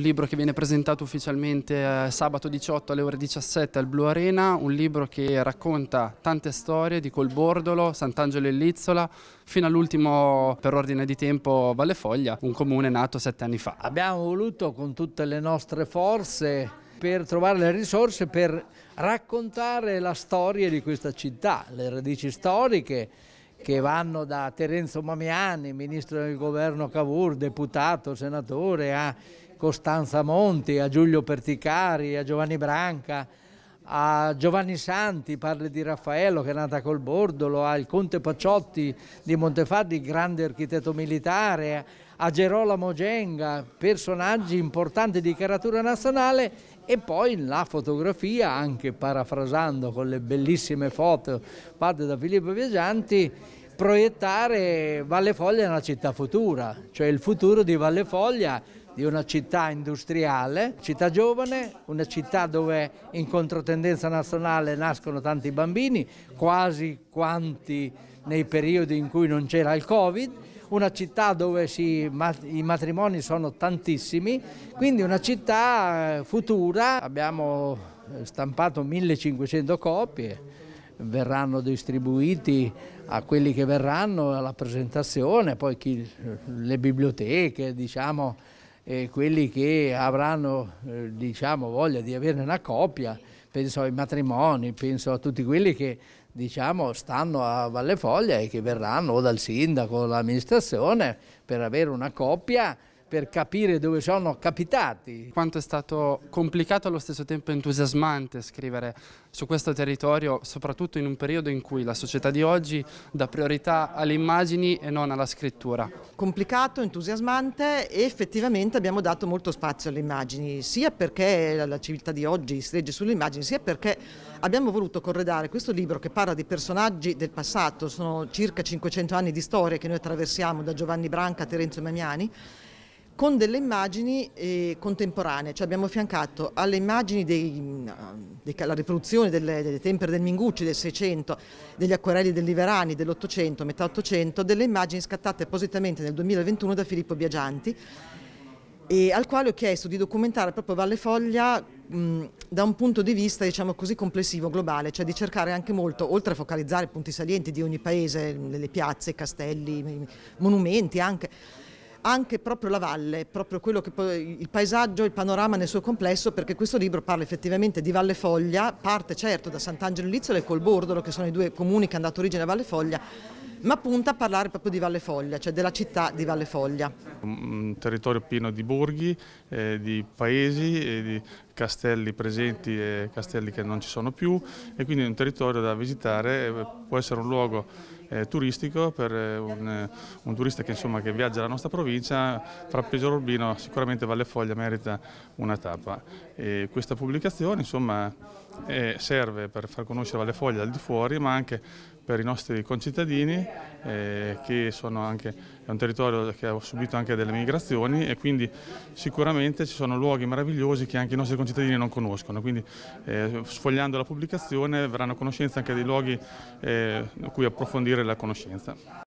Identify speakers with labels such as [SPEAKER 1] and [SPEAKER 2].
[SPEAKER 1] un libro che viene presentato ufficialmente eh, sabato 18 alle ore 17 al Blue Arena, un libro che racconta tante storie di Colbordolo, Sant'Angelo e Lizzola, fino all'ultimo per ordine di tempo Valle Foglia, un comune nato sette anni fa.
[SPEAKER 2] Abbiamo voluto con tutte le nostre forze per trovare le risorse per raccontare la storia di questa città, le radici storiche che vanno da Terenzo Mamiani, ministro del governo Cavour, deputato, senatore, a Costanza Monti, a Giulio Perticari, a Giovanni Branca, a Giovanni Santi, parli di Raffaello che è nata col Bordolo, al Conte Pacciotti di Montefardi, grande architetto militare, a Gerolamo Genga, personaggi importanti di caratura nazionale e poi la fotografia, anche parafrasando con le bellissime foto fatte da Filippo Viaggianti, proiettare Valle Foglia nella città futura, cioè il futuro di Valle Foglia di una città industriale, città giovane, una città dove in controtendenza nazionale nascono tanti bambini, quasi quanti nei periodi in cui non c'era il Covid, una città dove si, i matrimoni sono tantissimi, quindi una città eh, futura. Abbiamo eh, stampato 1500 copie, verranno distribuiti a quelli che verranno alla presentazione, poi chi, eh, le biblioteche, diciamo, eh, quelli che avranno eh, diciamo, voglia di avere una coppia, penso ai matrimoni, penso a tutti quelli che diciamo, stanno a Valle Foglia e che verranno o dal sindaco o dall'amministrazione per avere una coppia per capire dove sono capitati. Quanto è stato
[SPEAKER 1] complicato e allo stesso tempo entusiasmante scrivere su questo territorio, soprattutto in un periodo in cui la società di oggi dà priorità alle immagini e non alla scrittura.
[SPEAKER 3] Complicato, entusiasmante e effettivamente abbiamo dato molto spazio alle immagini, sia perché la civiltà di oggi si legge sulle immagini, sia perché abbiamo voluto corredare questo libro che parla di personaggi del passato, sono circa 500 anni di storia che noi attraversiamo da Giovanni Branca a Terenzo Mamiani, con delle immagini eh, contemporanee, cioè abbiamo affiancato alle immagini della mm, riproduzione delle, delle, tempere del Mingucci del 600, degli acquarelli del Liverani dell'Ottocento, metà Ottocento, delle immagini scattate appositamente nel 2021 da Filippo Biagianti, al quale ho chiesto di documentare proprio Valle Foglia mm, da un punto di vista diciamo così complessivo, globale, cioè di cercare anche molto, oltre a focalizzare i punti salienti di ogni paese, le piazze, i castelli, monumenti anche, anche proprio la valle, proprio quello che il paesaggio, il panorama nel suo complesso, perché questo libro parla effettivamente di Valle Foglia, parte certo da Sant'Angelo Lizzola e col Bordolo, che sono i due comuni che hanno dato origine a Valle Foglia, ma punta a parlare proprio di Valle Foglia, cioè della città di Valle Foglia.
[SPEAKER 4] Un territorio pieno di borghi, eh, di paesi, eh, di castelli presenti e castelli che non ci sono più e quindi un territorio da visitare, eh, può essere un luogo eh, turistico per eh, un, eh, un turista che, insomma, che, viaggia la nostra provincia, Frappeggiolo Urbino sicuramente Valle Foglia merita una tappa. E questa pubblicazione insomma, eh, serve per far conoscere Valle Foglia al di fuori ma anche per i nostri concittadini eh, che anche, è un territorio che ha subito anche delle migrazioni e quindi sicuramente ci sono luoghi meravigliosi che anche i nostri concittadini non conoscono, quindi eh, sfogliando la pubblicazione verranno a conoscenza anche dei luoghi eh, cui approfondire approfondire la conoscenza.